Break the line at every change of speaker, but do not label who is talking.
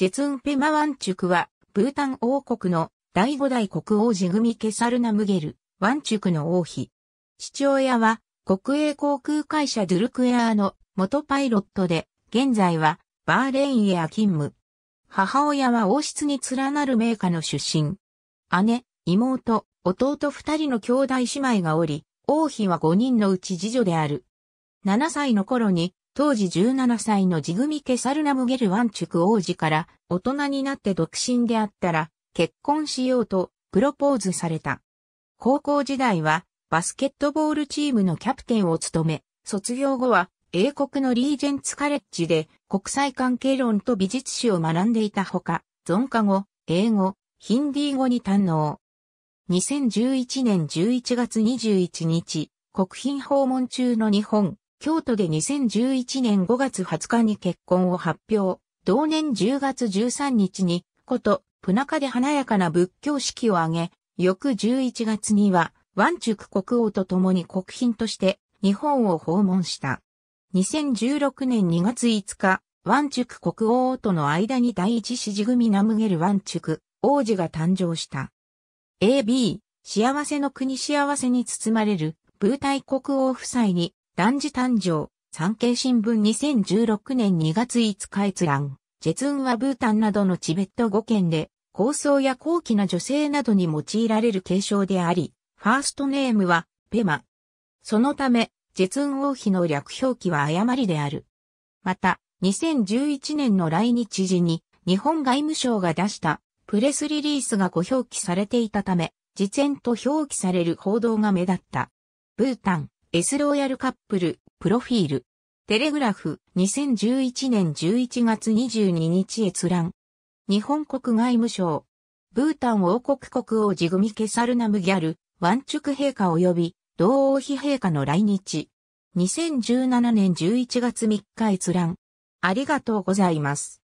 ジェツンペマワンチュクは、ブータン王国の第五代国王ジグミ・ケサルナムゲル、ワンチュクの王妃。父親は、国営航空会社ドゥルクエアの元パイロットで、現在はバーレインエア勤務。母親は王室に連なる名家の出身。姉、妹、弟二人の兄弟姉妹がおり、王妃は五人のうち次女である。七歳の頃に当時17歳のジグミケサルナムゲルワンチュク王子から大人になって独身であったら結婚しようとプロポーズされた。高校時代はバスケットボールチームのキャプテンを務め、卒業後は英国のリージェンツカレッジで国際関係論と美術史を学んでいたほか、存カ語、英語、ヒンディー語に堪能。2011年11月21日、国賓訪問中の日本、京都で2011年5月20日に結婚を発表、同年10月13日に、こと、プナカで華やかな仏教式を挙げ、翌11月には、ワンチュク国王と共に国賓として日本を訪問した。2016年2月5日、ワンチュク国王との間に第一支持組ナムゲルワンチュク王子が誕生した。AB、幸せの国幸せに包まれる、ブータイ国王夫妻に男児誕生、産経新聞2016年2月5日閲覧、ジェツンはブータンなどのチベット語圏で、高層や高貴な女性などに用いられる継承であり、ファーストネームは、ペマ。そのため、ジェツン王妃の略表記は誤りである。また、2011年の来日時に、日本外務省が出した、プレスリリースが誤表記されていたため、実演と表記される報道が目立った。ブータン、S ローヤルカップル、プロフィール。テレグラフ、2011年11月22日閲覧。日本国外務省。ブータン王国国王ジグミケサルナムギャル、ワンチュク陛下及び、同王妃陛下の来日。2017年11月3日閲覧。ありがとうございます。